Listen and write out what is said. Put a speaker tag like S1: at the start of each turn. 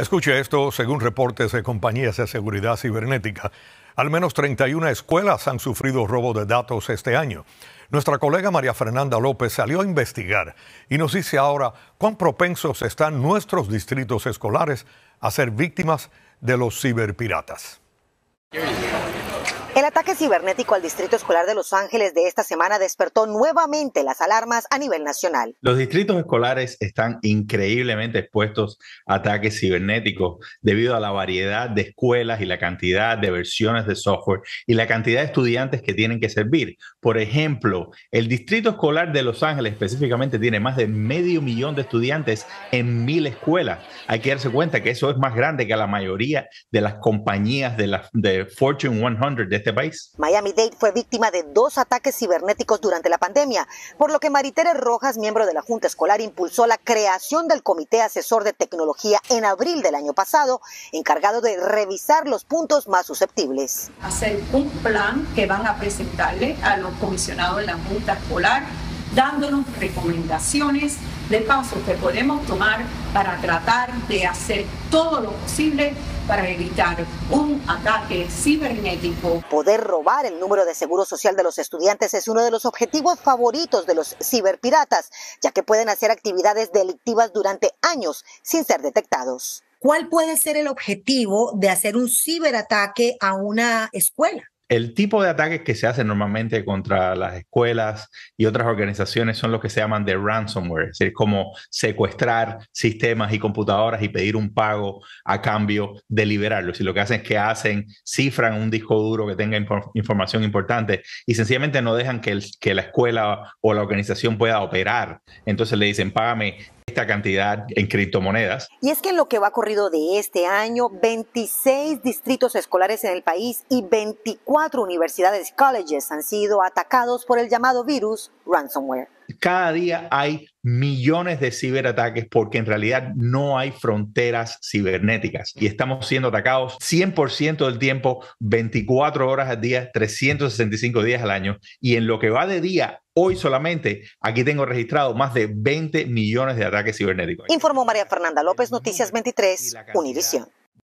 S1: Escuche esto, según reportes de compañías de seguridad cibernética, al menos 31 escuelas han sufrido robo de datos este año. Nuestra colega María Fernanda López salió a investigar y nos dice ahora cuán propensos están nuestros distritos escolares a ser víctimas de los ciberpiratas.
S2: El ataque cibernético al Distrito Escolar de Los Ángeles de esta semana despertó nuevamente las alarmas a nivel nacional.
S1: Los distritos escolares están increíblemente expuestos a ataques cibernéticos debido a la variedad de escuelas y la cantidad de versiones de software y la cantidad de estudiantes que tienen que servir. Por ejemplo, el Distrito Escolar de Los Ángeles específicamente tiene más de medio millón de estudiantes en mil escuelas. Hay que darse cuenta que eso es más grande que la mayoría de las compañías de, la, de Fortune 100 de este este
S2: Miami-Dade fue víctima de dos ataques cibernéticos durante la pandemia, por lo que Maritere Rojas, miembro de la Junta Escolar, impulsó la creación del Comité Asesor de Tecnología en abril del año pasado, encargado de revisar los puntos más susceptibles. Hacer un plan que van a presentarle a los comisionados de la Junta Escolar dándonos recomendaciones de pasos que podemos tomar para tratar de hacer todo lo posible para evitar un ataque cibernético. Poder robar el número de seguro social de los estudiantes es uno de los objetivos favoritos de los ciberpiratas, ya que pueden hacer actividades delictivas durante años sin ser detectados. ¿Cuál puede ser el objetivo de hacer un ciberataque a una escuela?
S1: el tipo de ataques que se hacen normalmente contra las escuelas y otras organizaciones son los que se llaman de ransomware, es decir, como secuestrar sistemas y computadoras y pedir un pago a cambio de liberarlos. Y lo que hacen es que hacen, cifran un disco duro que tenga información importante y sencillamente no dejan que, que la escuela o la organización pueda operar. Entonces le dicen, págame esta cantidad en criptomonedas.
S2: Y es que en lo que va corrido de este año, 26 distritos escolares en el país y 24 universidades, y colleges, han sido atacados por el llamado virus ransomware.
S1: Cada día hay millones de ciberataques porque en realidad no hay fronteras cibernéticas y estamos siendo atacados 100% del tiempo, 24 horas al día, 365 días al año y en lo que va de día Hoy solamente aquí tengo registrado más de 20 millones de ataques cibernéticos.
S2: Informó María Fernanda López, Noticias 23, Univisión.